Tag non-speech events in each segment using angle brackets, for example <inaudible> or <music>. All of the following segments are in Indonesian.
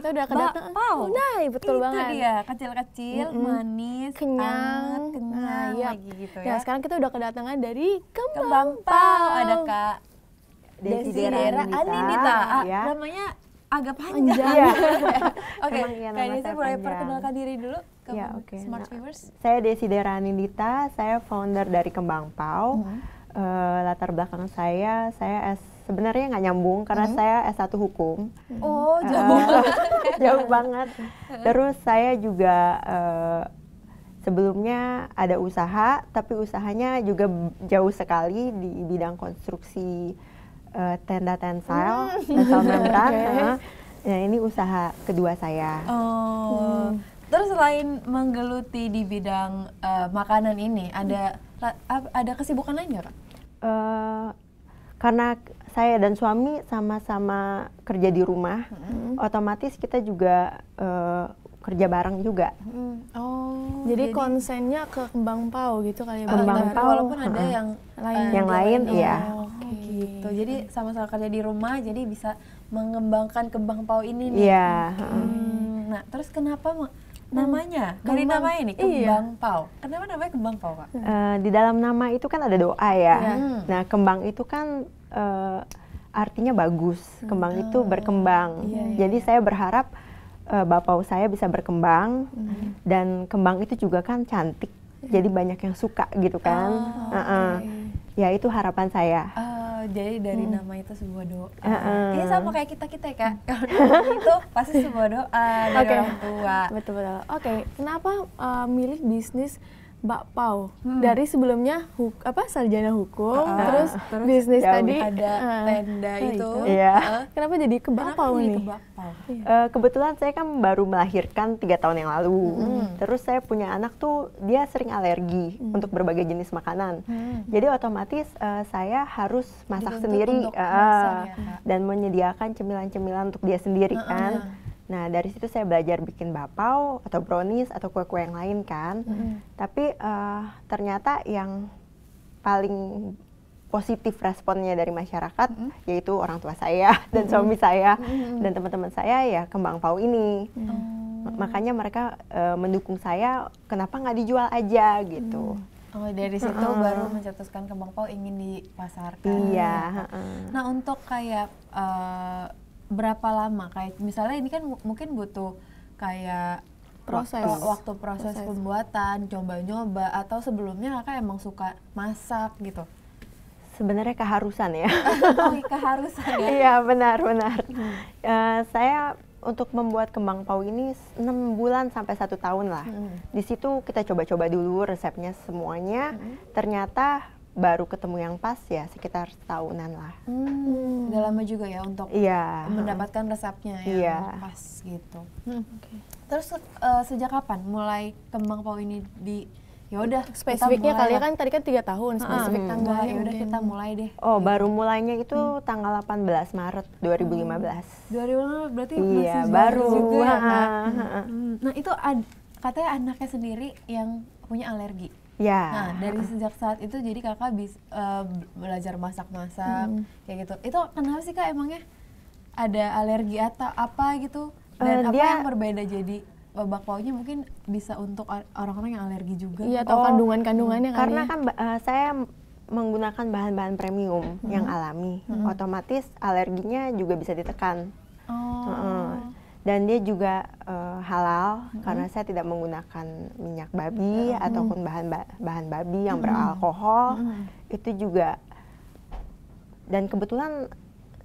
kita udah kedatangan. Bakpao. Nah, betul itu banget. dia, kecil-kecil, mm -hmm. manis, kenyang, ah, kenyang nah, iya. lagi gitu ya. Nah, sekarang kita udah kedatangan dari Kembang, Kembang Ada Kak Desidera Anindita. Ah, ya. Namanya agak panjang. <laughs> Oke, iya. Kak Desi iya, boleh perkenalkan diri dulu ke ya, okay. Smart nah, Viewers. Saya Desidera Anindita, saya founder dari Kembang Pau. Mm -hmm. uh, latar belakang saya, saya as sebenarnya nggak nyambung karena hmm. saya S1 hukum. Oh, eh, jauh. Eh, banget. <laughs> jauh banget. Terus saya juga uh, sebelumnya ada usaha tapi usahanya juga jauh sekali di bidang konstruksi uh, tenda tensile, hmm. tensile membran. <laughs> okay. nah, ya ini usaha kedua saya. Oh. Hmm. Terus selain menggeluti di bidang uh, makanan ini, ada hmm. ada kesibukan lain nggak, Kak? Uh, karena saya dan suami sama-sama kerja di rumah, hmm otomatis kita juga uh, kerja bareng juga. Mm. Oh. Jadi, jadi konsennya ke kembang pau gitu kali ya. Kembang pau. Walaupun ada uh yang lain. Yang lain, iya. oh, oh Okay. Gitu. Jadi sama-sama kerja di rumah, jadi bisa mengembangkan kembang pau ini nih. Iya. Hmm. Nah, terus kenapa hmm, namanya dari nama ini kembang iya. pau kenapa namanya kembang pau pak uh, di dalam nama itu kan ada doa ya yeah. nah kembang itu kan uh, artinya bagus kembang oh. itu hmm. berkembang yeah, yeah. jadi iya. saya berharap uh, bapak saya bisa berkembang hmm. dan kembang itu juga kan cantik yeah. jadi banyak yang suka gitu kan oh, uh -uh. ya itu harapan saya uh, jadi dari hmm. nama itu sebuah doa uh -uh. ini sama kayak kita kita ya kak <laughs> itu pasti sebuah doa dari okay. orang tua betul betul oke okay. kenapa uh, milih bisnis bakpao hmm. dari sebelumnya huk, apa sarjana hukum uh, terus, terus bisnis tadi ada uh, tenda nah, itu, itu iya. uh, kenapa jadi ke bakpao nih ke bakpao? Uh, kebetulan saya kan baru melahirkan tiga tahun yang lalu hmm. terus saya punya anak tuh dia sering alergi hmm. untuk berbagai jenis makanan hmm. jadi otomatis uh, saya harus masak jadi sendiri uh, masak, ya, dan menyediakan cemilan-cemilan untuk dia sendiri uh, kan uh Nah dari situ saya belajar bikin bapau atau brownies atau kue-kue yang lain kan. Mm. Tapi uh, ternyata yang paling positif responnya dari masyarakat mm. yaitu orang tua saya <laughs> dan mm. suami mm-hmm. saya mm. dan teman-teman saya ya kembang pau ini. Mm. Makanya mereka uh, mendukung saya kenapa nggak dijual aja gitu. Mm. Oh dari situ uh -uh. baru mencetuskan kembang pau ingin dipasarkan. Iya. Uh -uh. Nah untuk kayak uh, berapa lama kayak misalnya ini kan mungkin butuh kayak proses waktu proses, proses. pembuatan coba-nyoba atau sebelumnya kakak emang suka masak gitu sebenarnya keharusan ya <laughs> oh, iya, <laughs> keharusan ya iya benar benar hmm. uh, saya untuk membuat kembang pau ini 6 bulan sampai satu tahun lah. Hmm. Di situ kita coba-coba dulu resepnya semuanya. Hmm. Ternyata baru ketemu yang pas ya sekitar tahunan lah. Hmm, udah lama juga ya untuk yeah. mendapatkan resepnya yang yeah. pas gitu. Hmm. Okay. Terus uh, sejak kapan mulai kembang pau ini di ya udah spesifiknya kali ya kan tadi kan tiga tahun ah, spesifik hmm. Ah. tanggal ya udah kita mulai deh oh gitu. baru mulainya itu hmm. tanggal 18 Maret 2015 2015 hmm. berarti iya baru juga, ya, kan? hmm. nah itu ad, katanya anaknya sendiri yang punya alergi Ya. Nah dari sejak saat itu jadi kakak bisa uh, eh, belajar masak-masak hmm. kayak gitu. Itu kenapa sih kak emangnya ada alergi atau apa gitu? Eh, Dan uh, apa dia, yang berbeda jadi bakwaunya mungkin bisa untuk orang-orang yang alergi juga? Iya atau oh, kandungan-kandungannya hmm. Karena ya. kan uh, saya menggunakan bahan-bahan premium hmm. yang alami, hmm. otomatis alerginya juga bisa ditekan. Oh. Uh -uh dan dia juga uh, halal hmm karena saya tidak menggunakan minyak babi hmm ataupun bahan ba bahan babi yang hmm beralkohol hmm itu juga dan kebetulan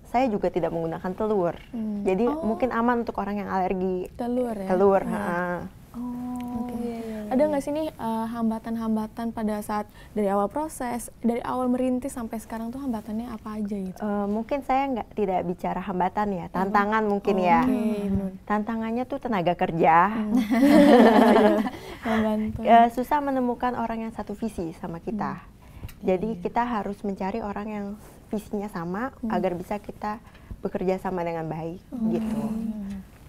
saya juga tidak menggunakan telur mm. jadi oh. mungkin aman untuk orang yang alergi telur ya telur -ha. Iya. Oh ada hmm. nggak sih nih eh, hambatan-hambatan uh, pada saat dari awal proses dari awal merintis sampai sekarang tuh hambatannya apa aja gitu uh, mungkin saya nggak tidak bicara hambatan ya hmm. tantangan mungkin okay. ya tantangannya tuh tenaga kerja hmm. uh, <laughs> <laughs> susah menemukan orang yang satu visi sama kita hmm. Iya, jadi hmm. kita harus mencari orang yang visinya sama hmm. agar bisa kita bekerja sama dengan baik hmm. gitu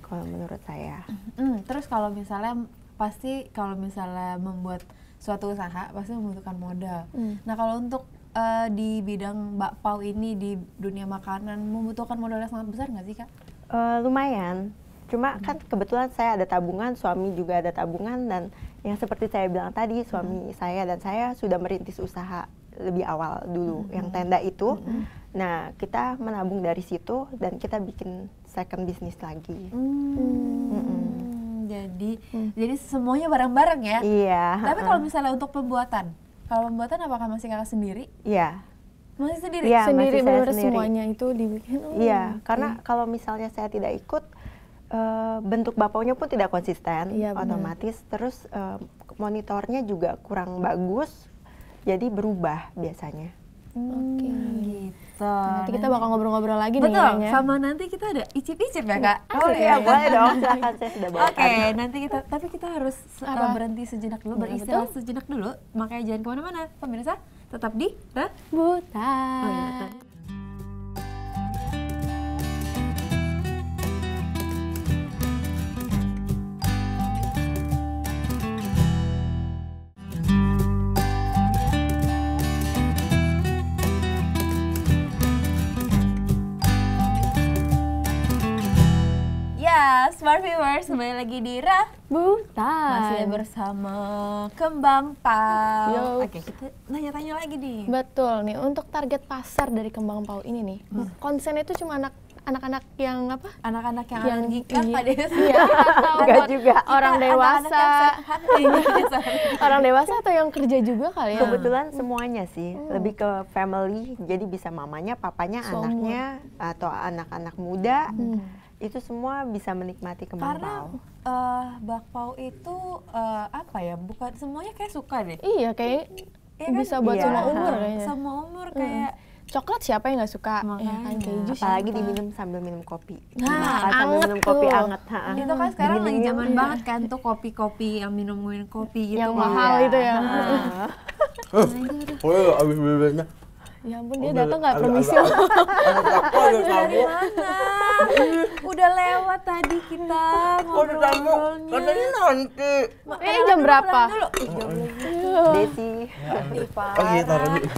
kalau menurut saya. Mm, terus kalau misalnya pasti kalau misalnya membuat suatu usaha pasti membutuhkan modal. Hmm. Nah kalau untuk uh, di bidang bakpao ini di dunia makanan membutuhkan modal yang sangat besar nggak sih kak? Uh, lumayan. Cuma hmm. kan kebetulan saya ada tabungan, suami juga ada tabungan dan yang seperti saya bilang tadi suami hmm. saya dan saya sudah merintis usaha lebih awal dulu hmm. yang tenda itu. Hmm. hmm. Nah kita menabung dari situ dan kita bikin second bisnis lagi. Hmm. Hmm jadi hmm. jadi semuanya bareng-bareng ya. Iya. Tapi kalau misalnya untuk pembuatan, kalau pembuatan apakah masih kakak sendiri? Iya. Masih sendiri. Iya, sendiri benar semuanya itu dibikin. Oh, iya, okay. karena kalau misalnya saya tidak ikut uh, bentuk bapaunya pun tidak konsisten, iya, otomatis terus eh, monitornya juga kurang bagus, jadi berubah biasanya. Oke. Okay. Hmm. Betul. Nanti kita bakal ngobrol-ngobrol lagi Betul. nih Betul, sama nanti kita ada icip-icip ya Kak? Oh iya, ya, boleh <laughs> dong, <laughs> Oke, okay, nanti kita, tapi kita harus eh, apa? berhenti sejenak dulu, iya, beristirahat sejenak dulu Makanya jangan kemana-mana, pemirsa tetap di Rebutan. Oh, iya, Smart Viewers, kembali lagi di Rah Buta Masih bersama Kembang Pau Oke, kita nanya-tanya lagi nih Betul nih, untuk target pasar dari Kembang Pau ini nih hmm. Konsen itu cuma anak anak-anak yang apa? Anak-anak yang, yang gigikan iya. pada iya, atau <laughs> Enggak juga. orang dewasa. Iya, orang dewasa atau yang kerja juga kali ya? Kebetulan semuanya sih, hmm. lebih ke family. Jadi bisa mamanya, papanya, anaknya atau anak-anak muda. Hmm itu semua bisa menikmati kembang Karena, pau. Uh, eh, bakpao itu uh, apa ya? Bukan semuanya kayak suka deh. Iya, kayak ya kan? bisa buat iya. semua umur kayaknya. Iya. Semua umur kayak mm. Coklat siapa yang nggak suka? Iya, kan, Makanya. Ya kan keju Apalagi siapa? diminum sambil minum kopi. Nah, nah sambil minum tuh. kopi anget. Ha -ha. Itu kan sekarang lagi zaman iya. banget kan tuh kopi-kopi yang minum-minum kopi gitu. Yang mahal iya. itu ya. <laughs> Nah, oh, iya, abis bibirnya. Ya ampun, dia datang nggak permisi. Dari mana? <laughs> Udah lewat tadi kita ngobrolnya ini nanti. Eh jam berapa? Desi. Oh iya, iya. Oh, iya taruh dulu.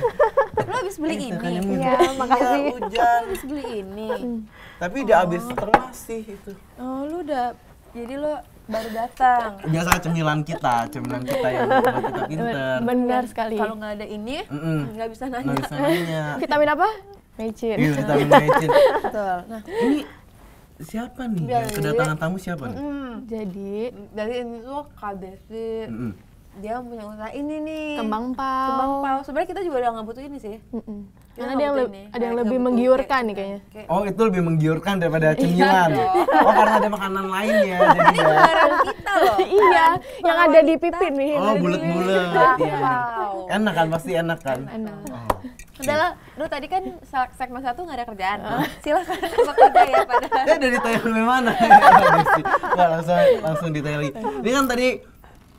Lo habis beli iya, ini? Iya, makasih. Hujan. Habis beli ini. Tapi udah habis oh. sih itu. Oh, lu udah jadi lo baru datang. Biasa cemilan kita, cemilan kita yang buat kita pinter. Benar sekali. Kalau nggak ada ini, nggak bisa nanya. Gak bisa nanya. Vitamin apa? Mecin. Iya, vitamin mecin. Betul. Nah, ini siapa nih? ya, kedatangan tamu siapa nih? jadi dari ini lo kades David. Mm -mm. Dia punya usaha ini nih. Kembang pau. Kembang pau. Sebenarnya kita juga udah nggak butuh ini sih. Mm -mm. Karena ada yang, ini. ada yang lebih menggiurkan nih kayaknya. Oh itu lebih menggiurkan daripada iya, cemilan. oh karena ada makanan lain ya. Ini ya. barang kita loh. <laughs> iya, yang ada di pipi nih. Oh bulat-bulat. Iya. Enak kan pasti enak kan. Enak. Oh. Udah lu tadi kan segmen satu gak ada kerjaan. silahkan Silakan bekerja <laughs> ya pada. <laughs> Saya dari ditanya mana? <laughs> Gak langsung langsung di lagi. Ini kan tadi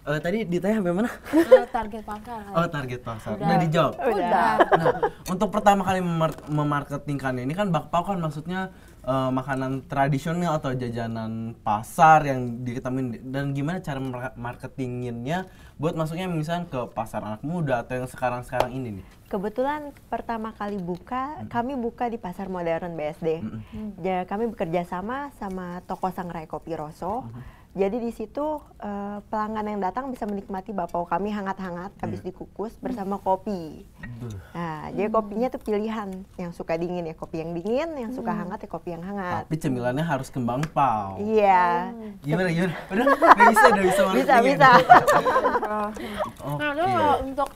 Oh, tadi ditanya sampai mana? Eh, target pasar. Oh, target pasar. Udah, Udah dijawab. Udah. Nah, untuk pertama kali memarketingkan ini kan bakpao kan maksudnya uh, makanan tradisional atau jajanan pasar yang diketemuin dan gimana cara marketinginnya buat masuknya misalnya ke pasar anak muda atau yang sekarang-sekarang ini nih? Kebetulan pertama kali buka, hmm. kami buka di Pasar Modern BSD. Hmm. Ya, kami bekerja sama sama toko Sangrai Kopi Rosso. Hmm jadi di situ uh, pelanggan yang datang bisa menikmati bakpao kami hangat-hangat yeah. Hmm. habis dikukus hmm. bersama kopi. Hmm. Nah, jadi hmm. kopinya tuh pilihan yang suka dingin ya kopi yang dingin, yang suka hangat ya kopi yang hangat. Tapi cemilannya harus kembang pau. Iya. Oh. Gimana gimana? <laughs> Udah, bisa, bisa. Bisa, bisa. <laughs> Nah, untuk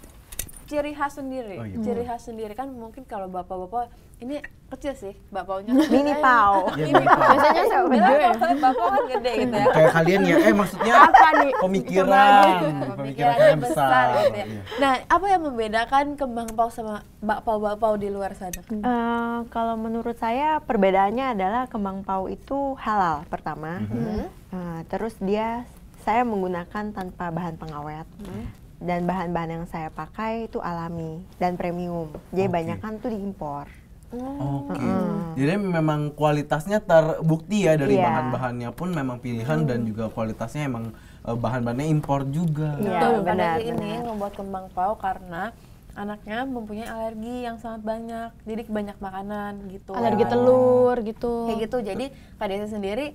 ciri khas sendiri, oh, iya. ciri hmm. khas sendiri kan mungkin kalau bapak-bapak ini kecil sih bapaknya <laughs> mini pau <laughs> iya, mini pau biasanya sebenarnya bapak kan gede gitu ya kayak kalian ya eh maksudnya apa nih <laughs> pemikiran gitu. pemikiran yang besar, gitu ya. Iya. nah apa yang membedakan kembang pau sama bapak-bapau di luar sana uh, kalau menurut saya perbedaannya adalah kembang pau itu halal pertama mm -hmm. uh, terus dia saya menggunakan tanpa bahan pengawet. Hmm dan bahan-bahan yang saya pakai itu alami dan premium. Jadi okay. banyak kan tuh diimpor. Oke. Okay. Mm. Jadi memang kualitasnya terbukti ya dari yeah. bahan-bahannya pun memang pilihan mm. dan juga kualitasnya emang eh, bahan-bahannya impor juga. Iya, yeah, benar. ini membuat kembang pau karena anaknya mempunyai alergi yang sangat banyak jadi banyak makanan gitu alergi kan. telur gitu kayak gitu jadi kak Desa sendiri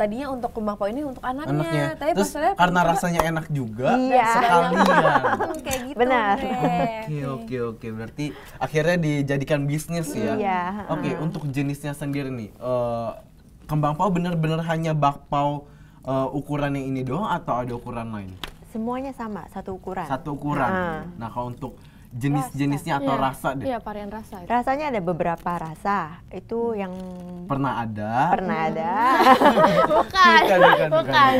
tadinya untuk kembang pau ini untuk anaknya, anaknya. tapi Terus, karena rasanya enak juga iya. <laughs> sekalian <laughs> kayak gitu benar oke oke oke berarti akhirnya dijadikan bisnis ya iya. oke okay, untuk jenisnya sendiri nih uh, kembang pau benar-benar hanya bakpao uh, eh, ukuran yang ini doang atau ada ukuran lain semuanya sama satu ukuran satu ukuran hmm. nah kalau untuk jenis-jenisnya atau yeah. rasa deh. Iya, yeah, varian rasa. Itu. Rasanya ada beberapa rasa. Itu yang pernah ada. Pernah hmm. ada. <laughs> bukan. bukan, bukan, bukan. bukan.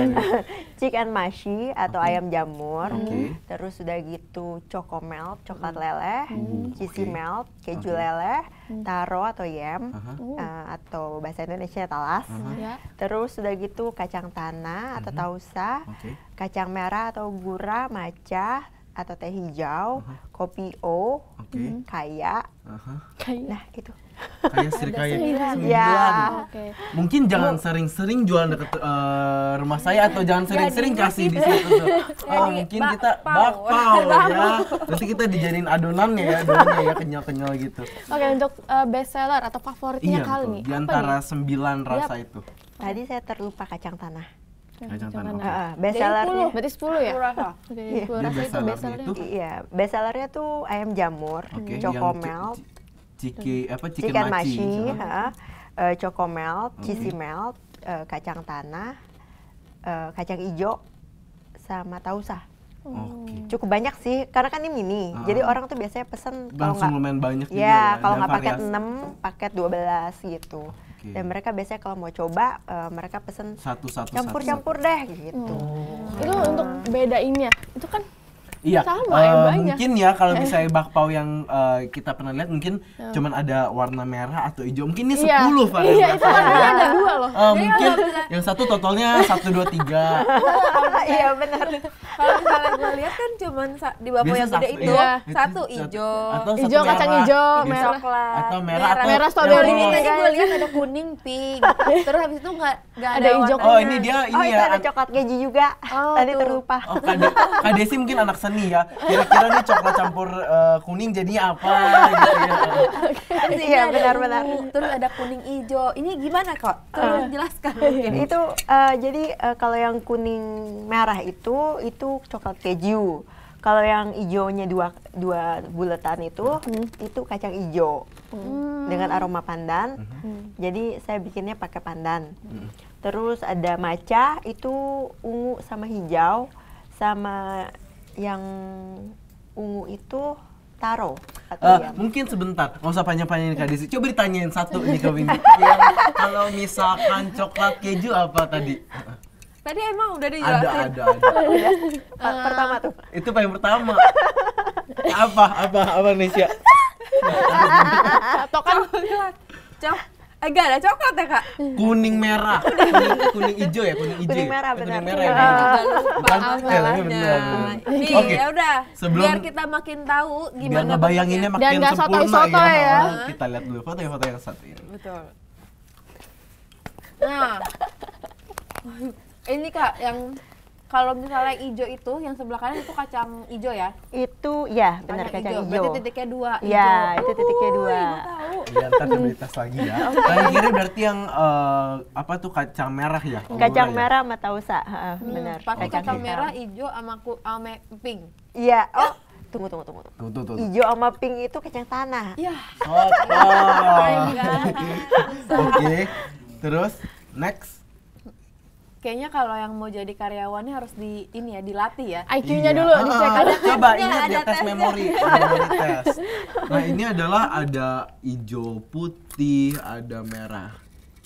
Chicken mashi atau okay. ayam jamur. Okay. Terus sudah gitu choco melt, coklat hmm. leleh, hmm. cheesy okay. melt, keju okay. leleh, hmm. taro atau yam uh -huh. Eh, uh, atau bahasa Indonesia talas. Uh -huh. Hmm, yeah. Terus sudah gitu kacang tanah atau tausa, okay. kacang merah atau gura, maca, atau teh hijau, uh-huh. kopi O, okay. Hmm, kaya. Uh-huh. Kaya. Nah, itu. Kaya serikaya sembilan. Ya. Okay. Mungkin iya. jangan sering-sering jualan dekat uh, eh, rumah saya atau jangan sering-sering kasih di situ. Oh, mungkin kita bakpao ya. <laughs> Nanti kita dijadiin adonannya ya, adonannya ya kenyal-kenyal gitu. Oke, okay, untuk uh, best seller atau favoritnya iya, kali ini, nih. Di antara sembilan rasa yep. itu. Tadi saya terlupa kacang tanah. Kacang tanah. Okay. best sellernya. Berarti 10 ya? 10 Yeah. Iya. best seller itu best Iya, best seller tuh ayam jamur, okay. melt, ciki apa chicken, chicken machi, machi ha, uh, eh, cocomel, okay. cheesy melt, uh, kacang tanah, uh, kacang ijo sama tausa. Okay. Cukup banyak sih, karena kan ini mini. Uh, jadi orang tuh biasanya pesen kalau nggak banyak ya, ya. Kalau nggak paket 6, paket 12 gitu. Okay. Dan mereka biasanya kalau mau coba uh, mereka pesen satu-satu campur-campur deh gitu. Hmm. Itu untuk bedainnya. Itu kan Iya. Sama uh, ya Mungkin ya kalau eh. misalnya bakpao yang uh, kita pernah lihat mungkin yeah. cuman ada warna merah atau hijau. Mungkin ini yeah. varian. Iya, itu iya, ya. ada dua loh. Uh, mungkin yang satu totalnya satu dua tiga. <laughs> Iya, iya benar. Kalau misalnya lihat kan cuman di bakpao yang gede itu iya. satu hijau. Atau hijau kacang hijau, merah. Atau merah atau merah strawberry. Ini tadi gue lihat ada kuning, pink. <laughs> Terus habis itu nggak ada hijau. Oh, ini dia ini oh, ya. Oh, ada coklat keju juga. Oh, tadi terlupa. Oh, Kadesi mungkin anak seni ya kira-kira nih coklat campur uh, eh, kuning jadinya apa gitu ya iya benar-benar iya, terus ada kuning hijau ini gimana kok tolong uh, ah. jelaskan mungkin <laughs> itu uh, jadi uh, kalau yang kuning merah itu itu coklat keju kalau yang hijaunya dua dua buletan itu hmm. itu kacang hijau hmm. dengan aroma pandan hmm. jadi saya bikinnya pakai pandan hmm. terus ada maca itu ungu sama hijau sama yang ungu itu taro uh, yang... mungkin sebentar nggak usah panjang-panjangin kak Desi coba ditanyain satu nih ke Windy <laughs> yang kalau misalkan coklat keju apa tadi tadi emang udah dijelasin ada ada, ada. uh, <laughs> pertama tuh itu paling pertama apa apa apa Nesya Tokan coklat Enggak eh, ada coklat ya kak kuning merah kuning, kuning hijau ya kuning hijau kuning merah benar kuning merah ya, ah, ya. bukan pastel ya benar nih okay. ya udah sebelum biar kita makin tahu gimana biar bayanginnya makin dan gak soto -soto ya, ya. kita lihat dulu foto foto yang satu ini betul nah ini kak yang kalau misalnya hijau itu yang sebelah kanan itu kacang hijau ya? Itu ya benar kacang, hijau. Berarti titiknya dua. Iya itu titiknya oh, dua. Iya tahu dibeli lagi ya. Paling <laughs> kiri berarti yang uh, apa tuh kacang merah ya? Kacang ya. merah sama tausa, hmm, benar. Pakai kacang merah, hijau sama ame pink. Iya. Oh, tunggu tunggu tunggu tunggu tunggu tunggu. hijau sama pink itu kacang tanah Iya. oh, <laughs> oh. oke terus next kayaknya kalau yang mau jadi karyawannya harus di ini ya dilatih ya IQ-nya iya. dulu ah, ah dicek ah. Iya, ada coba ini <laughs> ada tes memori nah ini adalah ada hijau putih ada merah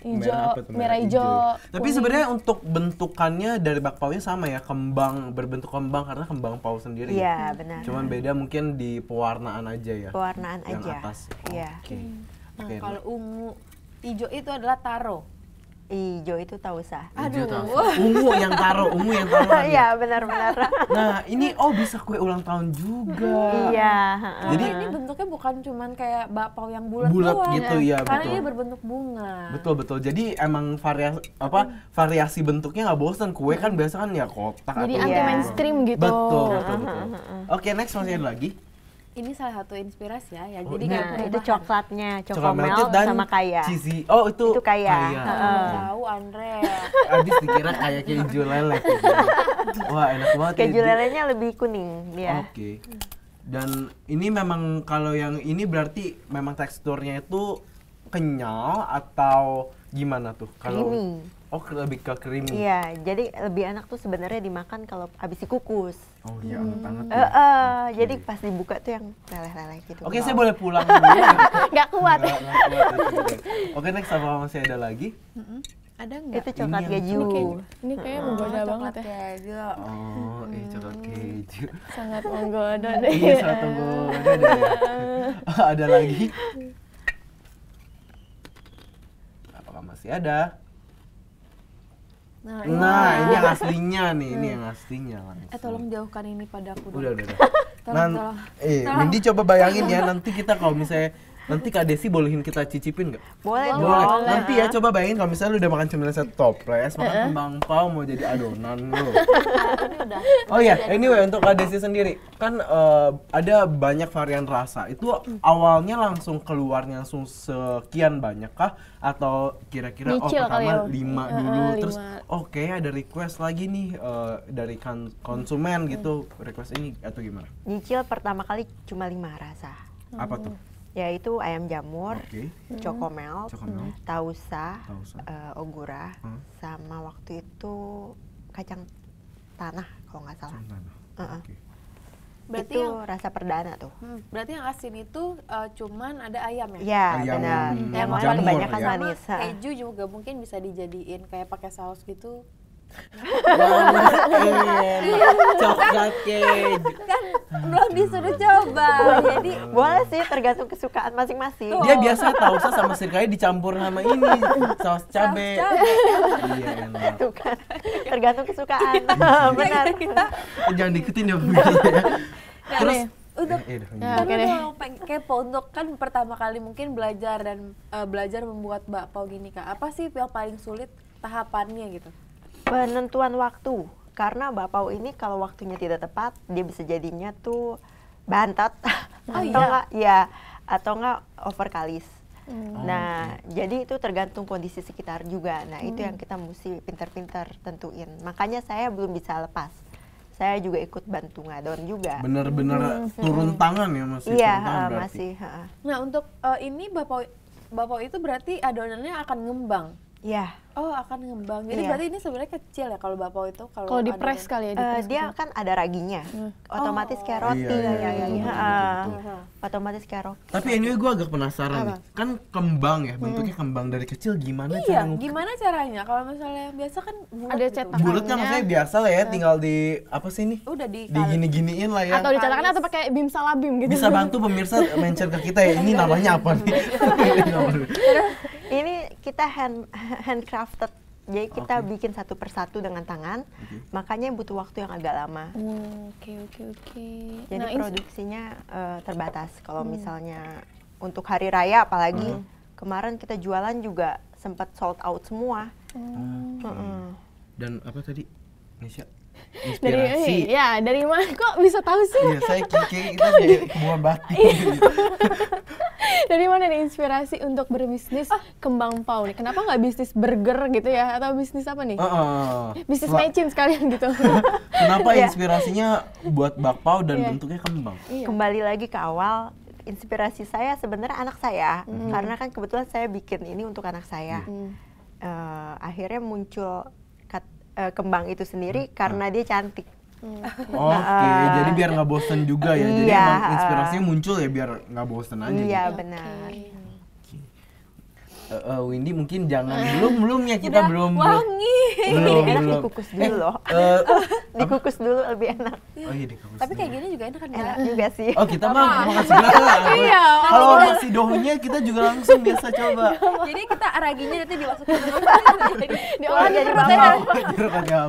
Ijo, merah apa itu? Merah hijau. Tapi sebenarnya untuk bentukannya dari bakpaunya sama ya, kembang berbentuk kembang karena kembang pau sendiri. Ya. Iya, benar. Cuman beda mungkin di pewarnaan aja ya. Pewarnaan yang aja. Yang atas. Iya. Oke. Okay. Hmm. Nah, nah, kalau ungu hijau itu adalah taro. Ijo itu sah. Aduh. Ungu yang taruh, ungu yang taruh. Iya, benar-benar. Nah, ini oh bisa kue ulang tahun juga. Iya, Jadi ini bentuknya bukan cuman kayak bakpao yang bulat bulat gitu ya, betul. Karena ini berbentuk bunga. Betul, betul. Jadi emang variasi apa variasi bentuknya nggak bosan. Kue kan biasa kan ya kotak Jadi atau anti mainstream gitu. Betul, betul, betul. Oke, next masih ada lagi ini salah satu inspirasi ya. ya oh, jadi nah, itu coklatnya, coklat coklat dan sama kaya. Cheesy. Oh, itu itu kaya. tahu Uh. Andre. <laughs> Habis dikira kayak keju lele. Wah, enak banget. Keju ya. lelenya lebih kuning ya. Oke. Okay. Dan ini memang kalau yang ini berarti memang teksturnya itu kenyal atau gimana tuh kalau Oh, lebih ke krim. Iya, jadi lebih enak tuh sebenarnya dimakan kalau habis dikukus. Oh iya, hmm. banget. Ya. Uh, uh, okay. Jadi pas dibuka tuh yang leleh-leleh gitu. Oke, okay, saya boleh pulang <laughs> dulu. Nggak kuat. Oke, next apa masih ada lagi? Ada nggak? Itu coklat keju. Ini kayaknya oh, banget ya. Keju. Oh, eh, coklat keju. Sangat menggoda <laughs> deh. Iya, sangat menggoda deh. <laughs> ada lagi? Apakah masih ada? Nah, nah, iya. ini yang aslinya nih, ini yang aslinya langsung. Eh tolong jauhkan ini padaku. Dong. Udah, udah, udah. tolong, Eh, tolong. coba bayangin ya nanti kita kalau misalnya Nanti Kak Desi bolehin kita cicipin gak? Boleh, boleh. boleh. Nanti ya coba bayangin kalau misalnya lu udah makan cemilan satu toples, makan kembang pau mau jadi adonan lu. <laughs> oh iya, yeah. anyway untuk Kak Desi sendiri kan uh, ada banyak varian rasa. Itu awalnya langsung keluarnya langsung sekian banyak kah atau kira-kira oh pertama ya? lima dulu uh, terus oke okay, ada request lagi nih uh, dari kan konsumen gitu request ini atau gimana? Nyicil pertama kali cuma lima rasa. Apa tuh? yaitu ayam jamur, okay. Hmm. cocomel, cokomel, tausa, tausa. Uh, ogura, huh? Hmm. sama waktu itu kacang tanah kalau nggak salah. Kacang tanah. Uh -uh. Okay. Berarti itu yang, rasa perdana tuh. Hmm, berarti yang asin itu uh, cuman ada ayam ya? Iya, ada yang paling banyak ya. kan manis. Keju juga mungkin bisa dijadiin kayak pakai saus gitu coklat cake kan belum disuruh coba jadi boleh sih tergantung kesukaan masing-masing dia biasa tahu sama sekali dicampur sama ini saus cabe iya enak kan, tergantung kesukaan <laughs> iya. benar kita iya, iya. jangan diketin ya nah, terus untuk ya, ya, okay deh. kepo untuk kan pertama kali mungkin belajar dan uh, belajar membuat bakpao gini kak apa sih yang paling sulit tahapannya gitu Penentuan waktu. Karena bapau ini kalau waktunya tidak tepat, dia bisa jadinya tuh bantat oh, <laughs> atau iya. enggak ya atau enggak over Hmm. Nah, okay. jadi itu tergantung kondisi sekitar juga. Nah, hmm. itu yang hmm. kita mesti pintar-pintar tentuin. Makanya saya belum bisa lepas. Saya juga ikut bantu ngadon juga. Benar-benar hmm. turun hmm. tangan ya, ya iya, ah, masih. Iya, tangan masih. Uh. Ah. Nah, untuk uh, ini bapak bapak itu berarti adonannya akan ngembang. Iya. Oh akan ngembang. Jadi iya. berarti ini sebenarnya kecil ya kalau bapak itu kalau kalau di press kali ya. Di uh, dia kan ada raginya, hmm. Oh. otomatis oh. kayak iya, roti. Iya iya iya. iya, iya. Uh, otomatis kayak roti. Tapi anyway gue agak penasaran Apa? nih, kan kembang ya hmm. bentuknya hmm. kembang dari kecil gimana? Iya. Cara gimana caranya? Kalau misalnya yang biasa kan ada gitu. cetakannya. Bulatnya maksudnya biasa lah ya, hmm. tinggal di apa sih ini? Udah di di gini giniin lah ya. Atau dicetakan atau pakai bim salabim gitu. Bisa bantu pemirsa mention ke kita ya ini namanya apa nih? <laughs> ini kita hand handcrafted jadi kita okay. bikin satu persatu dengan tangan, okay. makanya butuh waktu yang agak lama. Oke oke oke. Jadi nah, produksinya uh, terbatas. Kalau hmm. misalnya untuk hari raya, apalagi uh kemarin kita jualan juga sempat sold out semua. Hmm. Uh Dan apa tadi, Nisha? inspirasi. Dari, eh, ya, dari mana kok bisa tahu sih? Iya, saya kiki itu dari buah batu. dari mana nih inspirasi untuk berbisnis oh. kembang pau nih? Kenapa nggak bisnis burger gitu ya? Atau bisnis apa nih? Uh, uh, bisnis La mecin sekalian gitu. <laughs> Kenapa iya. inspirasinya buat bakpao dan yeah. bentuknya kembang? Iya. Kembali lagi ke awal, inspirasi saya sebenarnya anak saya. Mm. Karena kan kebetulan saya bikin ini untuk anak saya. Mm. Uh, akhirnya muncul uh, kembang itu sendiri hmm. karena dia cantik. Hmm. Oke, okay. <laughs> uh, eh, jadi biar nggak bosen juga ya. Jadi iya, emang eh. inspirasinya muncul ya biar nggak bosen aja. Iya gitu. benar. Okay uh, uh, Windy mungkin jangan <laughs> belum belum ya kita Udah belum wangi belum, enak <laughs> belum. dikukus dulu eh, loh uh, <laughs> dikukus dulu lebih enak oh iya dikukus tapi kayak gini juga enak kan enak juga sih oh kita mah mau kasih segala iya kalau masih dohnya kita juga langsung biasa coba jadi kita araginya nanti dimasukin dulu diolah jadi perut ya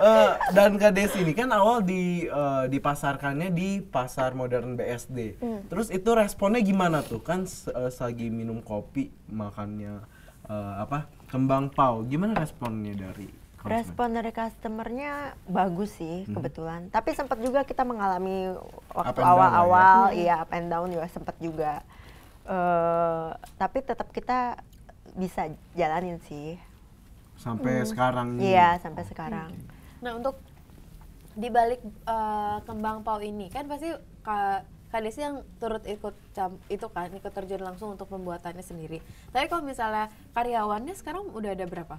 Uh, dan Kak Desi ini kan awal di uh, dipasarkannya di pasar modern BSD. Hmm. Terus itu responnya gimana tuh? Kan uh, lagi minum kopi makannya uh, apa kembang pau gimana responnya dari customer? respon dari customernya bagus sih hmm. kebetulan tapi sempat juga kita mengalami waktu ya. awal-awal ya. iya up and down juga sempat juga uh, tapi tetap kita bisa jalanin sih sampai hmm. sekarang iya sampai okay. sekarang nah untuk di balik uh, kembang pau ini kan pasti ka, kali Desi yang turut ikut cam, itu kan ikut terjun langsung untuk pembuatannya sendiri. Tapi kalau misalnya karyawannya sekarang udah ada berapa?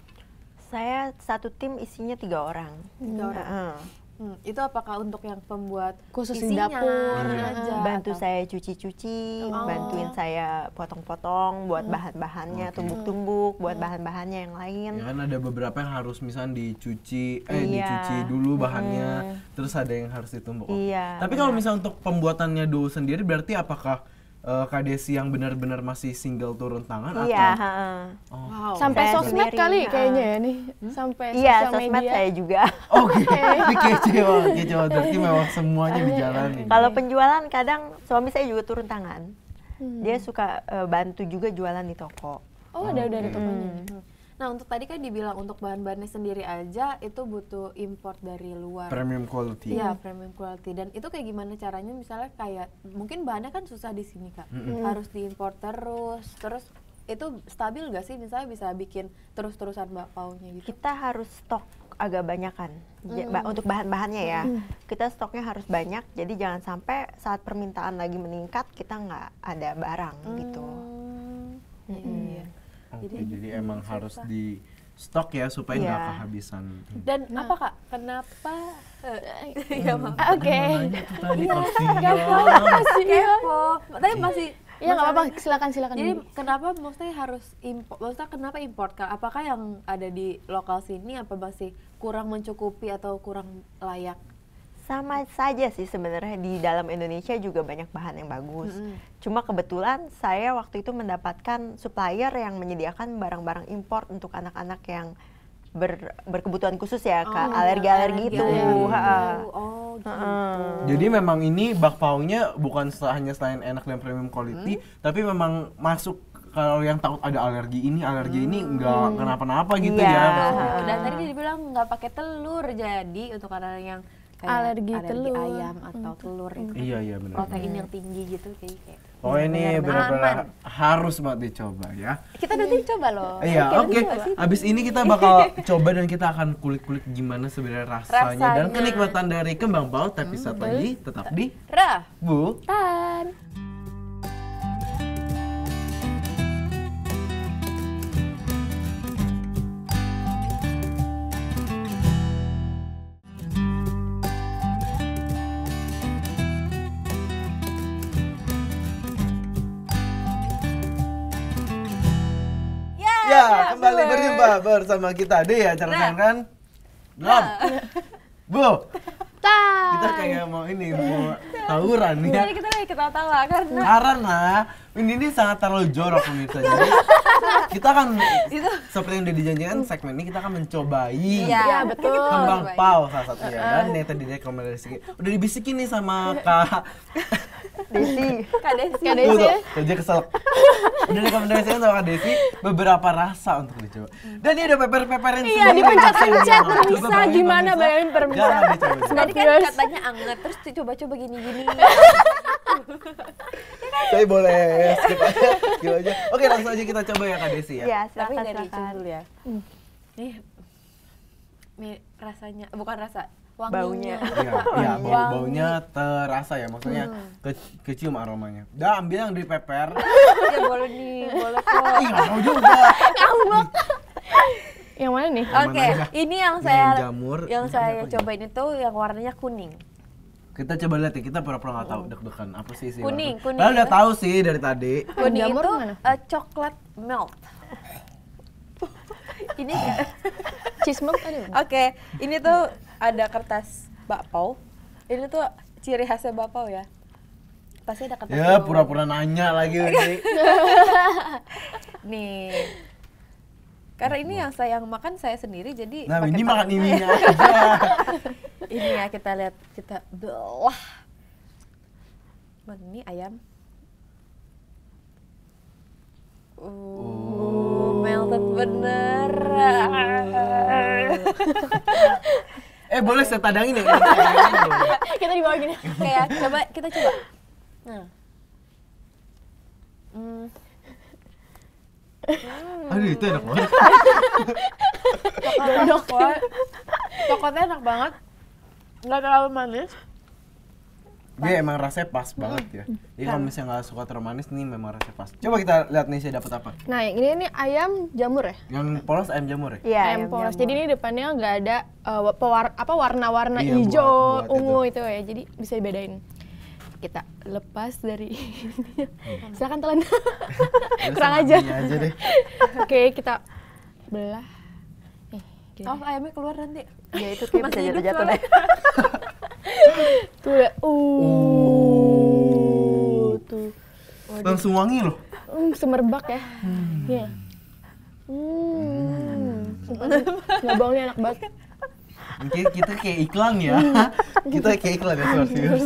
Saya satu tim isinya tiga orang. Tiga orang. Hmm. Hmm, itu apakah untuk yang pembuat khusus isinya, di dapur hmm. aja? Iya. Bantu atau? saya cuci-cuci, oh. bantuin saya potong-potong buat hmm. bahan-bahannya, okay. tumbuk-tumbuk, hmm. buat bahan-bahannya yang lain. Ya kan ada beberapa yang harus misalnya dicuci, eh iya. dicuci dulu bahannya, hmm. terus ada yang harus ditumbuk. Iya. Tapi kalau misalnya untuk pembuatannya do sendiri berarti apakah uh, Kak yang benar-benar masih single turun tangan iya, atau uh, oh. wow. sampai saya sosmed sendiri, kali kayaknya ya nih hmm? sampai iya, sosmed media sosmed saya juga <laughs> oh, gitu. oke okay. ini kecewa berarti memang semuanya di jalan kalau penjualan kadang suami saya juga turun tangan hmm. dia suka uh, bantu juga jualan di toko oh, ada okay. dari hmm. tokonya hmm. Nah untuk tadi kan dibilang untuk bahan-bahannya sendiri aja itu butuh import dari luar. Premium quality. Iya premium quality dan itu kayak gimana caranya misalnya kayak mungkin bahannya kan susah di sini kak, mm -hmm. harus diimpor terus terus itu stabil gak sih misalnya bisa bikin terus-terusan bakpaunya gitu? Kita harus stok agak banyak kan mm. ba untuk bahan-bahannya ya. Mm. Kita stoknya harus banyak jadi jangan sampai saat permintaan lagi meningkat kita nggak ada barang mm. gitu. Mm Okay, jadi, jadi hmm, emang harus di stok ya supaya iya. nggak yeah. kehabisan. Dan nah. apa kak? Kenapa? Eh, iya, hmm, oke. Tadi iya. kepo. Tapi masih Iya nggak apa-apa, silakan silakan. Jadi dulu. kenapa maksudnya harus import? Maksudnya kenapa import kak? Apakah yang ada di lokal sini apa masih kurang mencukupi atau kurang layak? sama saja sih sebenarnya di dalam Indonesia juga banyak bahan yang bagus. Mm -hmm. Cuma kebetulan saya waktu itu mendapatkan supplier yang menyediakan barang-barang impor untuk anak-anak yang ber, berkebutuhan khusus ya kak oh, alergi-alergi ya, itu. Alergi. gitu. Hmm. Jadi memang ini bakpaunya bukan hanya selain enak dan premium quality, hmm. tapi memang masuk kalau yang takut ada alergi ini alergi hmm. ini nggak kenapa-napa gitu yeah. ya. Iya. Dan tadi dibilang nggak pakai telur jadi untuk anak yang kayak alergi, alergi telur. ayam atau hmm. telur itu iya iya benar protein iya. yang tinggi gitu kayak, Oh ini benar-benar harus banget dicoba ya. Kita nanti iya. coba loh. Iya, oke. Okay. Gitu Abis ini kita bakal <laughs> coba dan kita akan kulik-kulik gimana sebenarnya rasanya, rasanya dan kenikmatan dari kembang bau. Tapi hmm, satu lagi tetap di Ra Bu Iya, kembali berjumpa bersama kita di acara nah. kan. Belum. Nah. Bu. Tan. Kita kayak mau ini mau tawuran nih. Ya. kita lagi ketawa-tawa karena karena ini, ini sangat terlalu jorok pemirsa. Jadi kita akan seperti yang udah dijanjikan segmen ini kita akan mencobai ya, ya betul. kembang pau salah satunya dan yang tadi direkomendasikan udah dibisikin nih sama Kak <laughs> Desi. Kak Desi. Kak Desi. Tuh, tuh, dia kesel. Udah rekomendasikan sama Kak Desi beberapa rasa untuk dicoba. Dan ini ada pepper-pepperin Iya, dipencet-pencet permisa. Gimana bayangin permisa? Tadi kan katanya anget, terus dicoba-coba gini-gini. <laughs> Tapi boleh ya, skip aja, skip aja. Oke, langsung aja kita coba ya Kak Desi ya. Iya, Tapi dari silakan. dulu ya. Hmm. Nih, rasanya, bukan rasa, baunya ya, <laughs> ya bau baunya terasa ya maksudnya hmm. ke, kecium aromanya dah ambil yang di peper <laughs> ya boleh nih boleh kok mau juga <laughs> ngambek yang mana nih oke okay. ini yang saya yang, jamur, yang saya cobain itu yang warnanya kuning kita coba lihat ya kita pura-pura nggak -pura tahu deg-degan apa sih sih kuning warna. kuning Padahal udah tahu sih dari tadi kuning jamur itu mana? uh, eh, coklat melt ini cheese milk. tadi oke ini tuh ada kertas bakpao. Ini tuh ciri khasnya bakpao ya. Pasti ada kertas. Ya, pura-pura nanya lagi. lagi. <laughs> Nih. Karena ini yang saya yang makan saya sendiri jadi Nah, ini makan ininya aja. <laughs> ini ya kita lihat kita belah. Ini ayam. Uh, melted bener. Oh. <laughs> eh boleh saya tadangin ya <laughs> kita di bawah gini kayak coba kita coba nah. hmm. hmm. Aduh itu enak banget. coklatnya enak banget, nggak terlalu manis. Dia emang rasanya pas hmm. banget ya. Jadi iya. kalau misalnya nggak suka terlalu manis nih memang rasanya pas. Coba kita lihat nih saya dapat apa. Nah yang ini ini ayam jamur ya? Yang polos ayam jamur ya? Iya ayam, ayam polos. Jadi ini depannya nggak ada uh, pewar, apa warna-warna iya, hijau, buat, buat ungu itu. itu ya. Jadi bisa dibedain kita lepas dari <laughs> ini. Hmm. Silakan telan. <laughs> Kurang aja. aja Oke, kita belah. Nih, oh, ayamnya keluar nanti. Ya itu <laughs> kayak bisa jatuh-jatuh deh tuh ya uh, uh. tuh Waduh. langsung wangi loh Hmm, semerbak ya hmm. yeah. Hmm. Hmm. baunya enak banget. Mungkin kita kayak iklan ya. Hmm. kita kayak iklan ya Sorsius.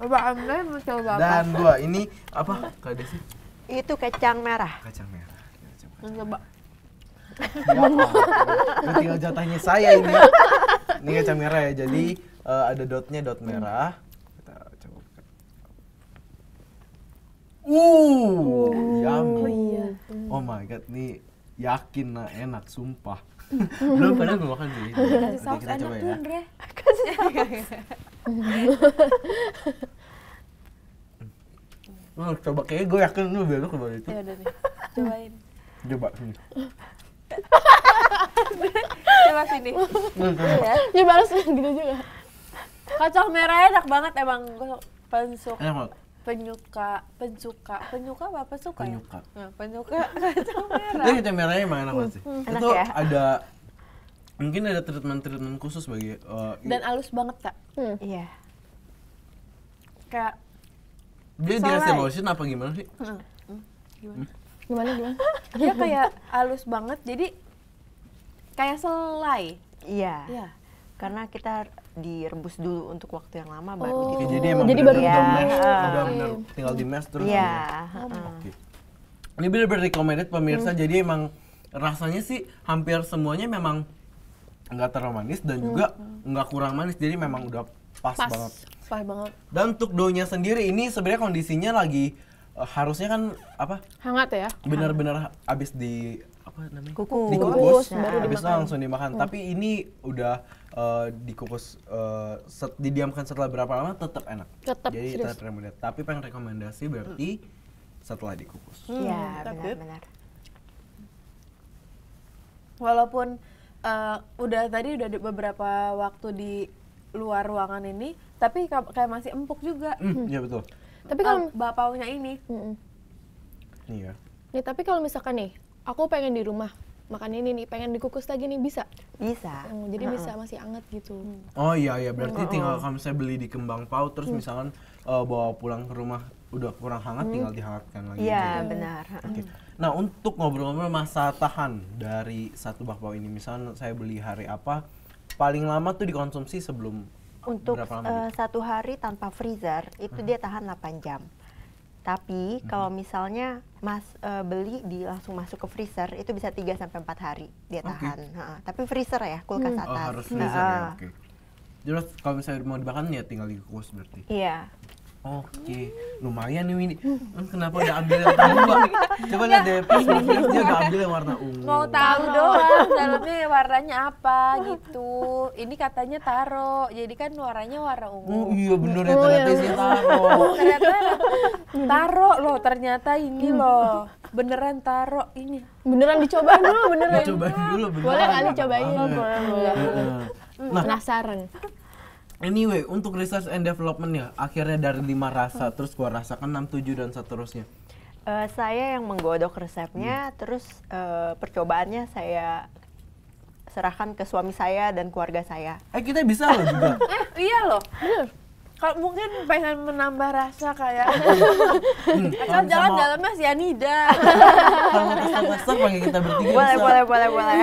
Bapak Andre mau coba apa? Dan gua ini apa? Kak Desi? Itu kacang merah. Kacang merah. Kacang merah. Coba. Tinggal jatahnya saya ini. Ini kaca merah ya. Jadi uh, ada dotnya dot merah. Kita coba. Uh, oh, yummy. Oh, iya. oh my god, nih yakin nah enak sumpah. <laughs> Belum pernah gue makan sih. saus kita coba ya. Oh, <laughs> coba kayak gue yakin lu lu coba itu. Ya udah nih. Cobain. Coba sini. <laughs> coba sini ya balas gitu juga kacang merah enak banget emang gue pensuk banget penyuka penyuka penyuka apa suka? penyuka ya? penyuka nah, <laughs> kacang merah kacang merahnya emang enak banget sih hmm. itu ya? ada mungkin ada treatment treatment khusus bagi uh, dan halus banget kak hmm. iya kayak dia dia lotion apa gimana sih hmm. Hmm. gimana hmm? gimana gimana <laughs> dia kayak halus banget jadi kayak selai iya iya karena kita direbus dulu untuk waktu yang lama baru oh. jadi, jadi emang jadi baru ya. udah iya. tinggal di mesh terus ya. Oh, okay. ini bener-bener recommended pemirsa hmm. jadi emang rasanya sih hampir semuanya memang nggak terlalu manis dan hmm. juga nggak kurang manis jadi memang udah pas, pas. banget pas banget dan untuk doughnya sendiri ini sebenarnya kondisinya lagi Eh, harusnya kan apa? Hangat ya. Benar-benar abis di apa namanya? Kukus. Dikukus, ya. abis dimakan. langsung dimakan. Hmm. Tapi ini udah uh, dikukus uh, set, didiamkan setelah berapa lama tetap enak. Tetap. Jadi tetap rekomendasi Tapi pengen rekomendasi berarti hmm. setelah dikukus. Hmm, iya, hmm. benar-benar. Walaupun uh, udah tadi udah beberapa waktu di luar ruangan ini, tapi kayak masih empuk juga. Hmm, iya mm, betul tapi kalau uh, bapaunya ini iya nih tapi kalau misalkan nih aku pengen di rumah makan ini nih pengen dikukus lagi nih bisa bisa hmm, jadi bisa masih anget gitu mm. oh iya iya berarti uh tinggal kalau misalnya beli di kembang pau terus hmm. misalkan uh, bawa pulang ke rumah udah kurang hangat hmm. tinggal dihangatkan lagi iya gitu. benar okay. Mm. nah untuk ngobrol-ngobrol masa tahan dari satu bakpao ini misalnya saya beli hari apa paling lama tuh dikonsumsi sebelum untuk uh, satu hari tanpa freezer itu hmm. dia tahan 8 jam. Tapi hmm. kalau misalnya mas uh, beli di langsung masuk ke freezer itu bisa 3 sampai empat hari dia tahan. Okay. Ha, tapi freezer ya, kulkas hmm. atas. Oh, harus freezer ya. Okay. Jelas kalau misalnya mau dimakan ya tinggal di kulkas berarti. Iya. Oke, lumayan nih ini. Kan kenapa udah ambil yang warna ungu? Coba lihat deh, pas <laughs> dia udah ambil yang warna ungu. Mau tahu doang dalamnya warnanya apa gitu. Ini katanya taro, jadi kan warnanya warna ungu. Oh iya bener ya, oh, ternyata iya. isinya taro. <laughs> ternyata taro loh, ternyata ini hmm. loh. Beneran taro ini. Beneran dicoba dulu, beneran. Dicobain dulu, beneran. Boleh kali cobain. Boleh, boleh. Nah, Penasaran. Anyway, untuk research and development ya, akhirnya dari lima rasa, hmm. terus gua rasakan enam tujuh dan seterusnya. Uh, saya yang menggodok resepnya, hmm. terus uh, percobaannya saya serahkan ke suami saya dan keluarga saya. Eh kita bisa loh juga. eh <laughs> iya loh kalau mungkin pengen menambah rasa kayak hmm, jalan sama... dalamnya sianida masak pakai kita bertiga boleh boleh boleh boleh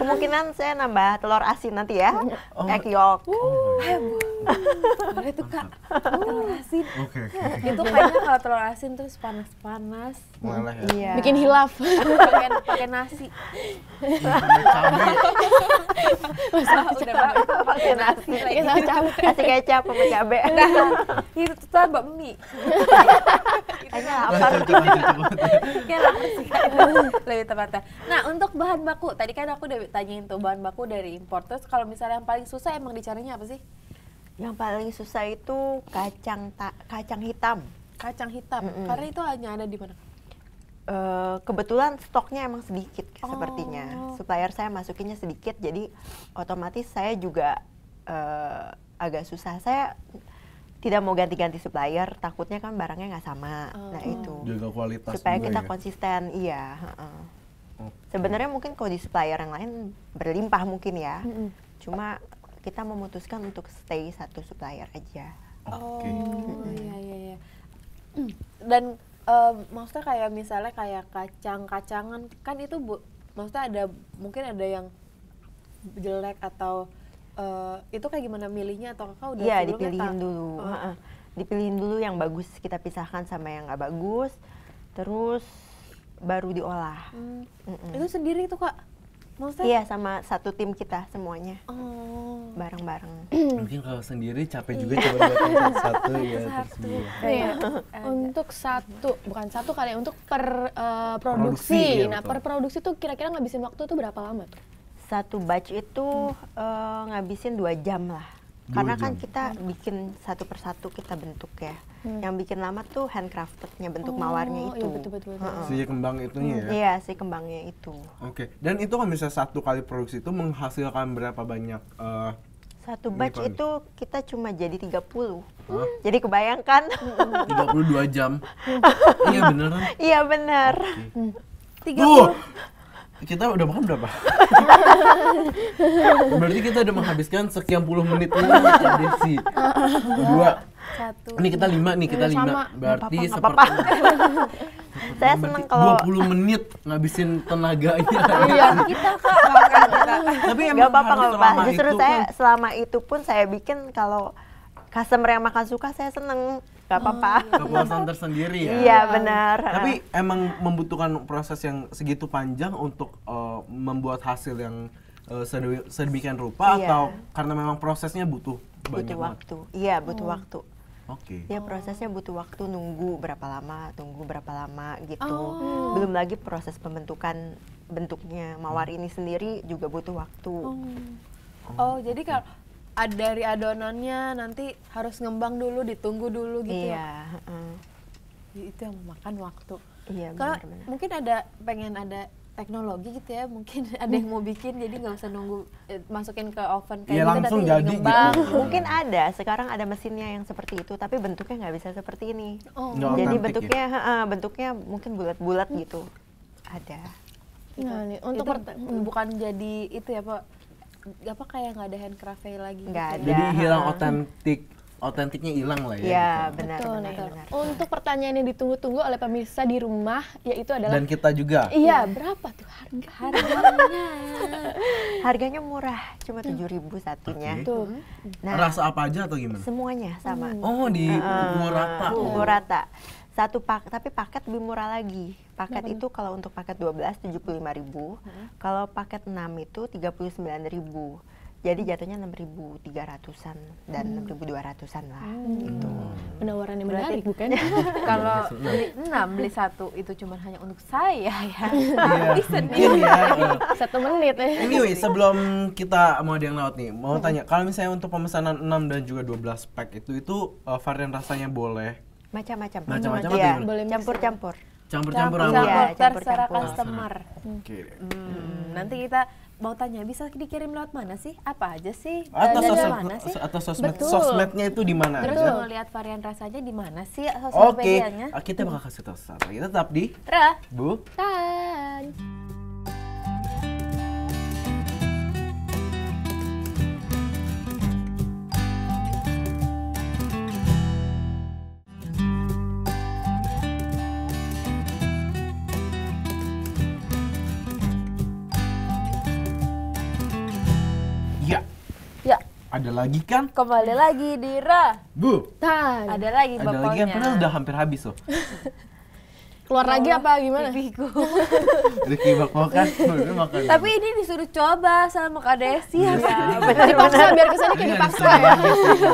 kemungkinan saya nambah telur asin nanti ya oh. egg yolk uh, boleh tuh kak <laughs> telur asin okay, okay. itu kayaknya kalau telur asin terus panas-panas Malah ya. Iya. bikin hilaf pakai <laughs> pakai nasi pakai nasi pakai nasi kecap pakai cabe. Nah, <laughs> itu tuh bakmi. Kayaknya lapar. Kayaknya lapar sih. Lebih tepatnya. Nah, untuk bahan baku, tadi kan aku udah tanyain tuh bahan baku dari impor. Terus kalau misalnya yang paling susah emang dicarinya apa sih? Yang paling susah itu kacang ta kacang hitam. Kacang hitam. Mm -hmm. Karena itu hanya ada di mana? Uh, kebetulan stoknya emang sedikit oh. sepertinya supplier saya masukinnya sedikit jadi otomatis saya juga uh, agak susah. Saya tidak mau ganti-ganti supplier, takutnya kan barangnya nggak sama. Oh. Nah oh. itu. Jaga kualitas. Supaya kita ya? konsisten, iya. Uh-uh. Sebenarnya mungkin kalau di supplier yang lain berlimpah mungkin ya. hmm Cuma kita memutuskan untuk stay satu supplier aja. Okay. Oh iya iya iya. <clears throat> Dan uh, maksudnya kayak misalnya kayak kacang-kacangan kan itu bu, maksudnya ada mungkin ada yang jelek atau uh, itu kayak gimana milihnya atau kakak udah ya, dipilihin dulu. uh. Uh, dipilihin dulu yang bagus kita pisahkan sama yang nggak bagus. Terus baru diolah. Hmm. Mm -mm. Itu sendiri tuh kak? Maksudnya? Iya sama satu tim kita semuanya. Oh. Bareng-bareng. <clears throat> Mungkin kalau sendiri capek juga coba buat iya. satu ya <laughs> satu. Iya. iya. Untuk satu bukan satu kali untuk per uh, produksi. produksi. Iya, nah per produksi tuh kira-kira ngabisin waktu tuh berapa lama tuh? satu batch itu hmm. uh, ngabisin dua jam lah. Dua Karena kan jam. kan kita bikin satu persatu kita bentuk ya. Hmm. Yang bikin lama tuh handcraftednya bentuk oh, mawarnya iya, itu. Iya betul betul. betul. Uh -uh. Si kembang itunya hmm. ya. Iya, si kembangnya itu. Oke. Okay. Dan itu kan bisa satu kali produksi itu menghasilkan berapa banyak uh, satu batch itu kita cuma jadi 30. Hah? Jadi kebayangkan 32 <laughs> jam. <laughs> iya beneran. Iya bener. Okay. 30. Uh! kita udah makan berapa? <laughs> Berarti kita udah menghabiskan sekian puluh menit ini <laughs> tradisi Dua. Satu. Ini kita lima nih, kita eh, lima. Berarti seperti <laughs> saya seneng kalau 20 menit ngabisin tenaga iya kita kak tapi nggak apa-apa apa justru saya kan. selama itu pun saya bikin kalau customer yang makan suka saya seneng nggak apa-apa. Kepuasan tersendiri ya. Iya benar. Tapi emang membutuhkan proses yang segitu panjang untuk uh, membuat hasil yang uh, sedemikian rupa iya. atau karena memang prosesnya butuh banyak butuh waktu. Iya butuh hmm. waktu. Oke. Okay. Ya prosesnya butuh waktu nunggu berapa lama, tunggu berapa lama gitu. Oh. Belum lagi proses pembentukan bentuknya mawar hmm. ini sendiri juga butuh waktu. Oh, oh, oh jadi kalau ad dari adonannya nanti harus ngembang dulu ditunggu dulu gitu iya. ya uh. itu yang memakan waktu iya, kalau mungkin ada pengen ada teknologi gitu ya mungkin <laughs> ada yang mau bikin jadi nggak usah nunggu eh, masukin ke oven kayak ya, gitu langsung jadi gitu. mungkin ada sekarang ada mesinnya yang seperti itu tapi bentuknya nggak bisa seperti ini oh. jadi ya? bentuknya uh, bentuknya mungkin bulat-bulat gitu ada nah, nih, untuk itu, hmm. bukan jadi itu ya pak apa kayak nggak ada handcraft lagi nggak gitu. Ya? ada jadi hilang otentik otentiknya hilang lah ya. ya gitu. benar, betul, benar, betul. benar. Untuk pertanyaan yang ditunggu-tunggu oleh pemirsa di rumah yaitu adalah Dan kita juga. Iya, berapa tuh harga? Harganya. Harganya murah, cuma hmm. tujuh ribu satunya. Okay. Tuh. Nah, rasa apa aja atau gimana? Semuanya sama. Hmm. Oh, di uh, eh, rata. Uh, rata satu paket tapi paket lebih murah lagi paket itu kalau untuk paket 12 lima hmm. kalau paket 6 itu tiga puluh ribu jadi hmm. jatuhnya enam ribu tiga ratusan dan hmm. enam ribu dua ratusan lah hmm. itu. Penawaran yang menarik Berarti, bukan? <laughs> <laughs> kalau beli 6 beli satu itu cuma hanya untuk saya ya. Iya. Mungkin ya. Iya. Satu menit ya. Anyway, sebelum kita mau ada yang laut nih, mau hmm. tanya kalau misalnya untuk pemesanan enam dan juga dua belas pack itu itu uh, varian rasanya boleh macam-macam macam-macam ya. campur-campur campur-campur apa iya, campur, terserah customer okay. hmm. nanti kita mau tanya bisa dikirim lewat mana sih apa aja sih atau sosmed mana sih atau sosmed Betul. sosmednya itu di mana terus mau iya. lihat varian rasanya di mana sih sosmed Oke okay. Ah, kita bakal kasih tahu kita tetap di Ra Bu Tan Ada lagi kan? Kembali lagi di Ra. Bu. Tan. Ada lagi Ada lagi kan? Padahal udah hampir habis loh. <laughs> Keluar lagi apa gimana? Pipiku. <laughs> Ricky makan. Tapi ini disuruh coba sama Kak Desi iya ya Dipaksa biar kesana kayak iya, dipaksa ya.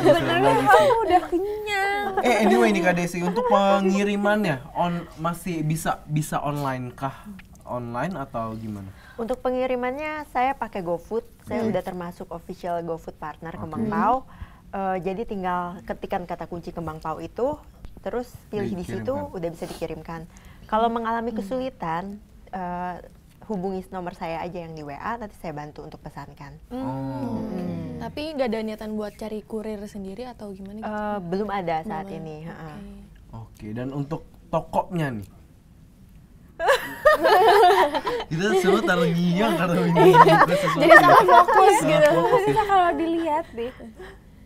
Bener kamu udah kenyang. Eh anyway nih Kak Desi, untuk pengirimannya on masih bisa bisa online kah? Online atau gimana? Untuk pengirimannya saya pakai GoFood. Saya hmm. udah termasuk official GoFood partner okay. Kembang Pau. Uh, jadi tinggal ketikan kata kunci Kembang Pau itu, terus pilih di situ udah bisa dikirimkan. Kalau mengalami hmm. kesulitan uh, hubungi nomor saya aja yang di WA nanti saya bantu untuk pesankan. Hmm. Oh. Tapi nggak ada niatan buat cari kurir sendiri atau gimana? Uh, belum ada saat belum. ini. Oke. Okay. Okay. Dan untuk tokonya nih, <laughs> kita semua taruh nyinyir iya. karena ini jadi salah iya. fokus iya. gitu kita kalau dilihat deh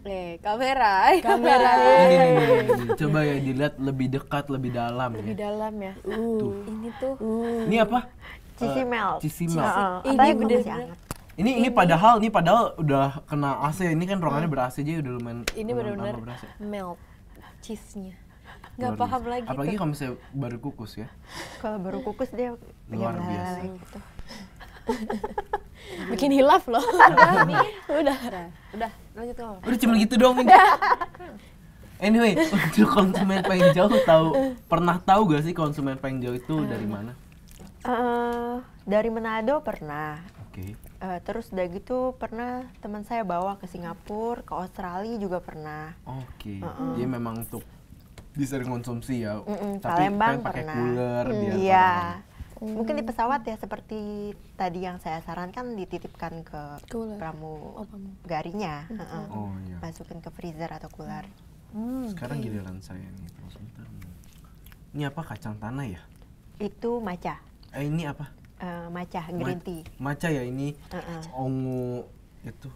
Nih, kamera, kamera. <laughs> Ini, ini, ini, Coba ya dilihat lebih dekat, lebih dalam. Ya. Lebih ya. dalam ya. Uh. Tuh. Ini tuh. Uh. Ini apa? Cisimel. Eh, uh, Cisimel. Ini gede banget. Ini, ini ini padahal ini padahal udah kena AC ini kan ruangannya ber AC aja udah lumayan ini benar-benar melt cheese-nya nggak paham lagi apalagi kalau misalnya baru kukus ya kalau baru kukus dia luar biasa gitu. <laughs> bikin hilaf loh <laughs> udah udah udah lanjut dong udah cuma gitu doang ini <laughs> anyway untuk konsumen paling jauh tahu pernah tahu gak sih konsumen paling jauh itu hmm. dari mana uh, dari Manado pernah Oke. Okay. Uh, eh, terus udah gitu pernah teman saya bawa ke Singapura, ke Australia juga pernah. Oke. Okay. Uh -uh. Dia memang untuk bisa dikonsumsi ya. Mm-mm, Tapi Palembang pakai cooler mm. biar Iya. Kan. Mm. Mungkin di pesawat ya seperti tadi yang saya sarankan dititipkan ke cooler. pramu Oh, uh oh, iya. Masukin ke freezer atau cooler. Mm. Sekarang giliran saya nih. Ini apa kacang tanah ya? Itu maca. Eh ini apa? Uh, maca, green Ma- tea. Maca ya ini. Uh-uh. Ongu itu.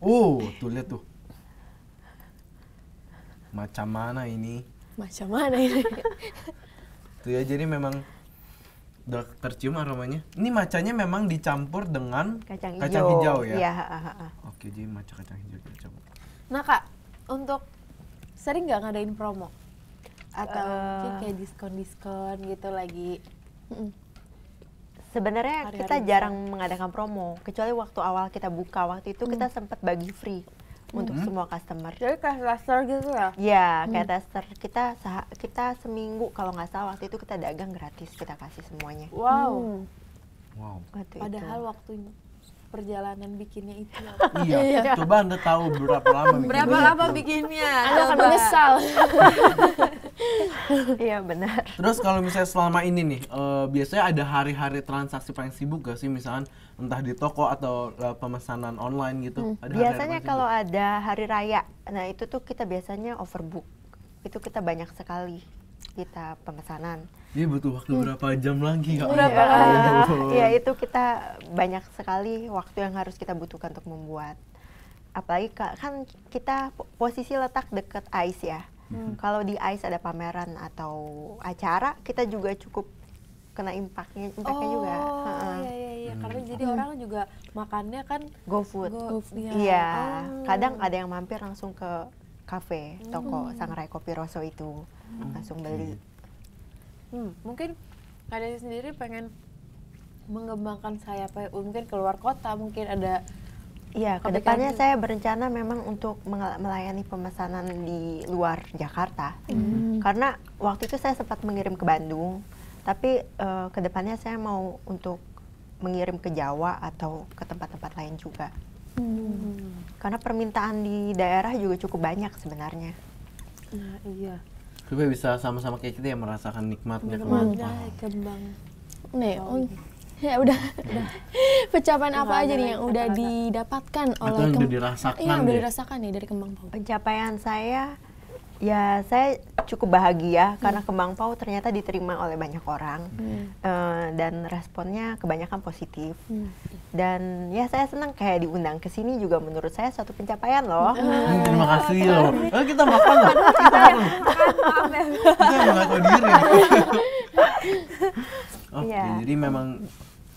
Oh, tuh lihat tuh macam mana ini macam mana ini <laughs> tuh ya jadi memang udah tercium aromanya ini macanya memang dicampur dengan kacang, kacang hijau. ya, ya ha, ha, ha. oke jadi maca kacang hijau kita coba nah kak untuk sering nggak ngadain promo atau uh, kayak diskon diskon gitu lagi sebenarnya kita jarang mengadakan promo kecuali waktu awal kita buka waktu itu hmm. kita mm. sempat bagi free untuk mm-hmm. semua customer. Jadi kayak tester gitu ya? Iya, mm. kayak hmm. tester. Kita kita seminggu kalau nggak salah waktu itu kita dagang gratis, kita kasih semuanya. Wow. Hmm. Wow. Waktu Padahal itu. waktunya perjalanan bikinnya itu. <laughs> iya, iya. coba Anda tahu berapa lama Berapa lama bikinnya? Anda akan menyesal. <laughs> Iya benar. Terus kalau misalnya selama ini nih, uh, biasanya ada hari-hari transaksi paling sibuk gak sih? misalnya entah di toko atau uh, pemesanan online gitu. Hmm. Ada biasanya kalau ada hari raya, nah itu tuh kita biasanya overbook. Itu kita banyak sekali kita pemesanan. Iya butuh waktu hmm. berapa jam lagi kak? Ya berapa? Iya itu kita banyak sekali waktu yang harus kita butuhkan untuk membuat. Apalagi kan kita posisi letak dekat ais ya Hmm. hmm, kalau di ICE ada pameran atau acara, kita juga cukup kena impactnya, impactnya oh, juga. Oh iya iya iya. Hmm. Karena jadi hmm. orang juga makannya kan GoFood. Go, iya. Yeah. Oh. Kadang ada yang mampir langsung ke kafe, toko hmm. Sangrai Kopi Rosso itu hmm. langsung beli. Hmm, mungkin kalian sendiri pengen mengembangkan sayapnya mungkin keluar kota, mungkin ada Iya, kedepannya saya berencana memang untuk melayani pemesanan di luar Jakarta. Hmm. Karena waktu itu saya sempat mengirim ke Bandung, tapi uh, kedepannya saya mau untuk mengirim ke Jawa atau ke tempat-tempat lain juga. Hmm. Karena permintaan di daerah juga cukup banyak sebenarnya. Nah, iya. Tapi bisa sama-sama kayak kita yang merasakan nikmatnya, nikmatnya kembang. Nih, oh, ya udah, udah. <laughs> pencapaian apa aja nih yang udah didapatkan oleh Atau yang udah dirasakan iya udah dirasakan nih dari kembang pau pencapaian saya ya saya cukup bahagia hmm. karena kembang pau ternyata diterima oleh banyak orang hmm. uh, dan responnya kebanyakan positif hmm. dan ya saya senang kayak diundang ke sini juga menurut saya suatu pencapaian loh hmm. Ah. terima kasih loh eh, kita makan lah kita makan ya. kita diri <laughs> Okay, iya. yeah. Jadi memang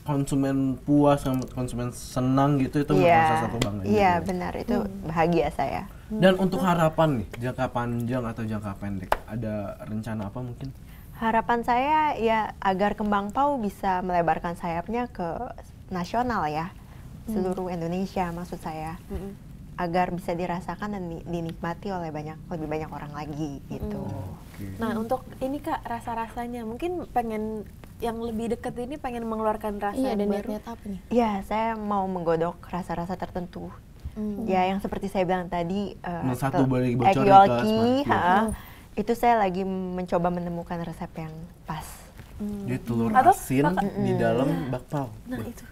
konsumen puas konsumen senang gitu itu yeah. Iya. merasa satu banget. Iya yeah, benar itu hmm. bahagia saya. Dan untuk harapan nih jangka panjang atau jangka pendek ada rencana apa mungkin? Harapan saya ya agar Kembang Pau bisa melebarkan sayapnya ke nasional ya hmm. seluruh Indonesia maksud saya hmm. agar bisa dirasakan dan dinikmati oleh banyak lebih banyak orang lagi gitu. Oh, Okay. Nah untuk ini kak rasa rasanya mungkin pengen yang lebih dekat ini pengen mengeluarkan rasa iya, dan baru. niat apa nih? Iya, saya mau menggodok rasa-rasa tertentu. Hmm. Ya, yang seperti saya bilang tadi, uh, nah, satu boleh iya. itu saya lagi mencoba menemukan resep yang pas. Hmm. Jadi telur Atau, asin maka, di dalam nah, bakpao. Nah, itu.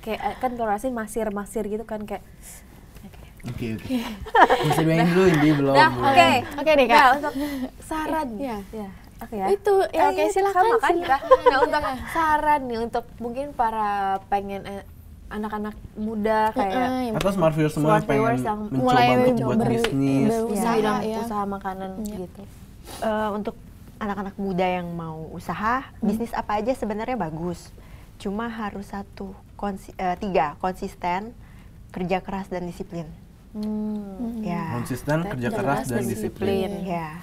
Kayak eh, kan telur asin masir-masir gitu kan kayak Oke, oke. <laughs> Masih dulu ini belum. Nah, oke. Oke okay deh, Kak. Nah, untuk saran. ya. Yeah. Yeah Oke ya. Itu ya kan oke silakan makan kan Nah, untuk saran nih untuk mungkin para pengen eh, anak-anak muda kayak atau smart viewers semua smart pengen yang mencoba mulai untuk buat bisnis usaha, ya, usaha makanan iya. gitu eh, untuk anak-anak muda yang mau usaha mm. bisnis apa aja sebenarnya bagus cuma harus satu konsi uh, tiga konsisten kerja keras dan disiplin hmm. ya konsisten kerja, keras, dan, dan disiplin, disiplin. ya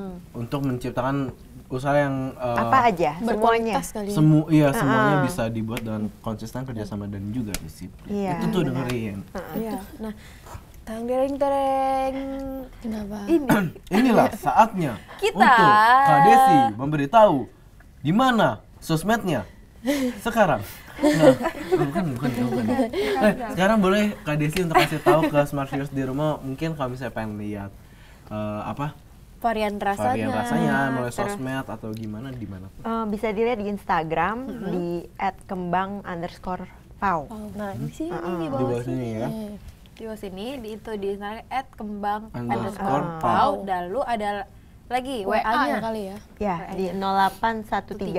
hmm. untuk menciptakan usaha yang uh, apa aja semuanya ya? semu iya uh -huh. semuanya bisa dibuat dengan konsisten kerjasama dan juga disiplin yeah, itu tuh dengerin uh -huh. yeah. nah Tang dereng tereng. Kenapa? Ini. <coughs> Inilah saatnya kita untuk Kak Desi memberitahu di mana sosmednya sekarang. Nah, bukan, bukan, bukan. Eh, sekarang boleh Kak Desi untuk kasih tahu ke Smart Viewers di rumah mungkin kalau misalnya pengen lihat uh, apa varian rasanya, varian rasanya melalui terus, sosmed atau gimana di mana? Uh, bisa dilihat di Instagram mm -hmm. di @kembang underscore pau. Oh, nah di sini uh -uh. di bawah, sini. sini ya. Di bawah sini di itu di Instagram @kembang underscore pau. Lalu ada lagi WA-nya WA kali ya. Ya, di 0813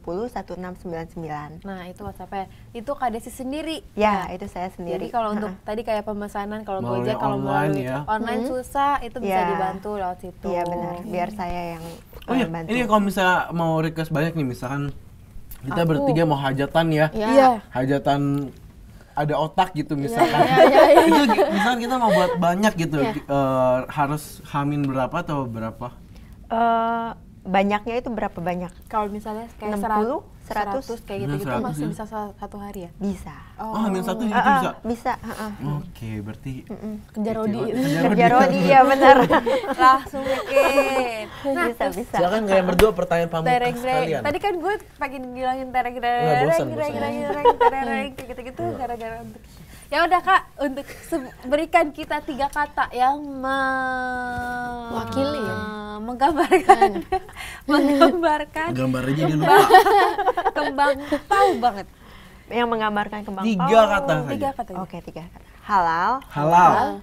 1960 1699. Nah, itu WhatsApp-nya. Itu Kak Desi sendiri. Ya, nah, itu saya sendiri. Jadi kalau untuk tadi kayak pemesanan kalau Gojek kalau online ya. online hmm. susah, itu bisa ya. dibantu lewat situ. Iya, benar. Biar saya yang Oh iya, bantu. ini kalau misalnya mau request banyak nih misalkan kita Aku. bertiga mau hajatan ya. Iya. Hajatan ada otak gitu misalkan <laughs> yeah, ya, ya. itu misal kita mau buat banyak gitu yeah. Ya. uh, harus hamin berapa atau berapa uh, banyaknya itu berapa banyak kalau misalnya kayak 60 100, 100 kayak gitu gitu masih ya? bisa satu hari ya? Bisa. Oh, oh hamil satu jadi uh, bisa. Bisa, uh, uh. Oke, okay, berarti mm -mm. Iya, kejar rodi. Kerja rodi ya benar. <laughs> Langsung bikin. Nah, bisa bisa. Silakan kalian berdua pertanyaan pamungkas kalian. Tadi kan gue pengen bilangin tereng tereng tereng tereng tereng tereng gitu-gitu iya. gara-gara untuk Ya udah kak, untuk berikan kita tiga kata yang mewakili, ya? menggambarkan, <laughs> menggambarkan. Gambarnya kembang, <laughs> kembang pau banget. Yang menggambarkan kembang tiga pau. Kata tiga kata. Oke okay, tiga kata. Halal. Halal. halal.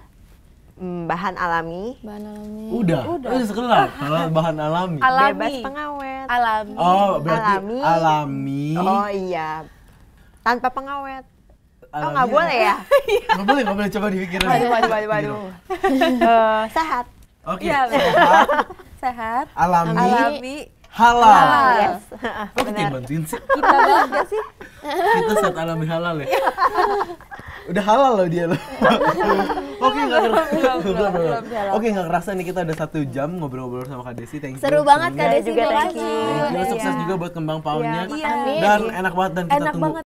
Hmm, bahan alami. Bahan alami. Udah. Udah. Udah sekelar. Halal bahan alami. alami. Bebas pengawet. Alami. Oh berarti alami. alami. Oh iya. Tanpa pengawet. Oh nggak boleh ya? <laughs> Iya. Nggak boleh, nggak boleh. Coba dipikirin. Waduh, waduh, waduh, gitu. waduh. uh, <laughs> sehat. Oke. Okay. Ya, sehat. sehat. Alami. Alami. Halal. halal. Yes. <laughs> Kok kita yang bantuin sih? Kita banget sih? kita saat alami halal ya? udah halal loh dia loh. Oke nggak kerasa. Oke nggak kerasa nih kita udah satu jam ngobrol-ngobrol sama Kak Desi. Thank you. Seru banget Kak Desi juga. Thank you. Thank you. Iya. Sukses juga buat kembang iya, paunnya. Dan enak banget dan kita tunggu